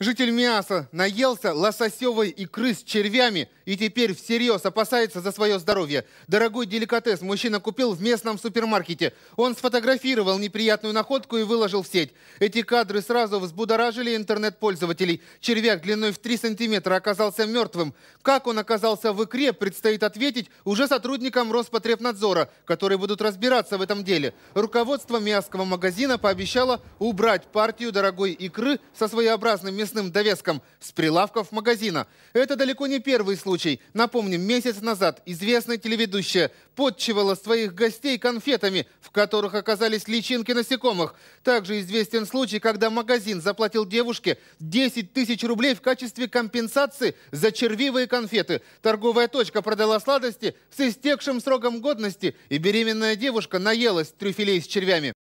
Житель Мяса наелся лососевой икры с червями и теперь всерьез опасается за свое здоровье. Дорогой деликатес мужчина купил в местном супермаркете. Он сфотографировал неприятную находку и выложил в сеть. Эти кадры сразу взбудоражили интернет-пользователей. Червяк длиной в 3 сантиметра оказался мертвым. Как он оказался в икре, предстоит ответить уже сотрудникам Роспотребнадзора, которые будут разбираться в этом деле. Руководство Миасского магазина пообещало убрать партию дорогой икры со своеобразным местом мясным довеском с прилавков магазина. Это далеко не первый случай. Напомним, месяц назад известная телеведущая подчивала своих гостей конфетами, в которых оказались личинки насекомых. Также известен случай, когда магазин заплатил девушке 10 тысяч рублей в качестве компенсации за червивые конфеты. Торговая точка продала сладости с истекшим сроком годности, и беременная девушка наелась трюфелей с червями.